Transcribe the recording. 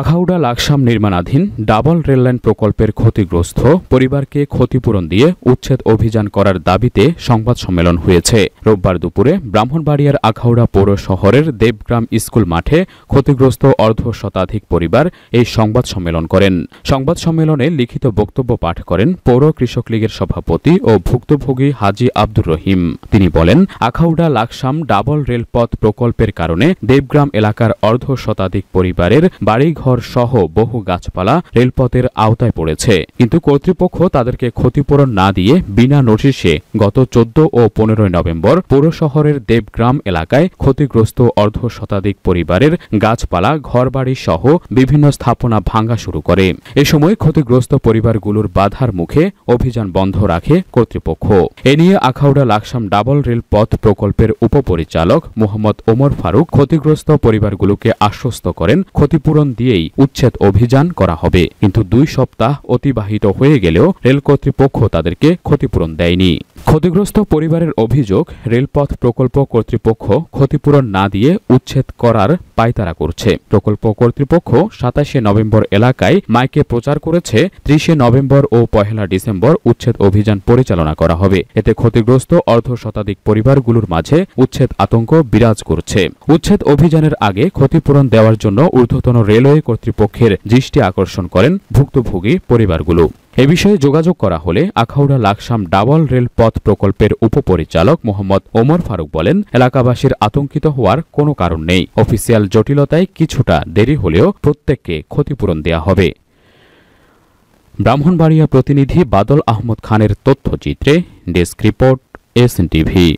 আখাউড়া লাকসাম নির্মাণাধীন double rail line প্রকল্পের ক্ষতিগ্রস্ত পরিবারকে ক্ষতিপূরণ দিয়ে উচ্ছেদ অভিযান করার দাবিতে সংবাদ সম্মেলন হয়েছে রোববার দুপুরে ব্রাহ্মণবাড়িয়ার আখাউড়া পৌর শহরের দেবগ্রাম স্কুল মাঠে ক্ষতিগ্রস্ত অর্ধ শতাধিক পরিবার এই সংবাদ সম্মেলন করেন সংবাদ সম্মেলনে লিখিত বক্তব্য পাঠ করেন পৌর কৃষক লীগের সভাপতি ও ভুক্তভোগী হাজি আব্দুর রহিম তিনি বলেন আখাউড়া লাকসাম ডাবল রেলপথ প্রকল্পের কারণে দেবগ্রাম এলাকার অর্ধ শতাধিক পরিবারের বাড়ি বাড়িঘর সহ বহু গাছপালা রেলপথের আওতায় পড়েছে কিন্তু কর্তৃপক্ষ তাদেরকে ক্ষতিপূরণ না দিয়ে বিনা নোটিশে গত চোদ্দ ও পনেরোই নভেম্বর পুর শহরের দেবগ্রাম এলাকায় ক্ষতিগ্রস্ত অর্ধ শতাধিক পরিবারের গাছপালা ঘরবাড়ি সহ বিভিন্ন স্থাপনা ভাঙা শুরু করে এ সময় ক্ষতিগ্রস্ত পরিবারগুলোর বাধার মুখে অভিযান বন্ধ রাখে কর্তৃপক্ষ এ নিয়ে আখাউড়া লাকসাম ডাবল রেল পথ প্রকল্পের উপপরিচালক মোহাম্মদ ওমর ফারুক ক্ষতিগ্রস্ত পরিবারগুলোকে আশ্বস্ত করেন ক্ষতিপূরণ দিয়ে দিয়েই উচ্ছেদ অভিযান করা হবে কিন্তু দুই সপ্তাহ অতিবাহিত হয়ে গেলেও রেল কর্তৃপক্ষ তাদেরকে ক্ষতিপূরণ দেয়নি ক্ষতিগ্রস্ত পরিবারের অভিযোগ রেলপথ প্রকল্প কর্তৃপক্ষ ক্ষতিপূরণ না দিয়ে উচ্ছেদ করার পায়তারা করছে প্রকল্প কর্তৃপক্ষ সাতাশে নভেম্বর এলাকায় মাইকে প্রচার করেছে ত্রিশে নভেম্বর ও পহেলা ডিসেম্বর উচ্ছেদ অভিযান পরিচালনা করা হবে এতে ক্ষতিগ্রস্ত অর্ধ শতাধিক পরিবারগুলোর মাঝে উচ্ছেদ আতঙ্ক বিরাজ করছে উচ্ছেদ অভিযানের আগে ক্ষতিপূরণ দেওয়ার জন্য ঊর্ধ্বতন রেলওয়ে বিষয়ে কর্তৃপক্ষের দৃষ্টি আকর্ষণ করেন ভুক্তভোগী পরিবারগুলো এ বিষয়ে যোগাযোগ করা হলে আখাউড়া লাকসাম ডাবল রেল পথ প্রকল্পের উপপরিচালক মোহাম্মদ ওমর ফারুক বলেন এলাকাবাসীর আতঙ্কিত হওয়ার কোনো কারণ নেই অফিসিয়াল জটিলতায় কিছুটা দেরি হলেও প্রত্যেককে ক্ষতিপূরণ দেয়া হবে ব্রাহ্মণবাড়িয়া প্রতিনিধি বাদল আহমদ খানের তথ্যচিত্রে ডেস্ক রিপোর্ট এস টিভি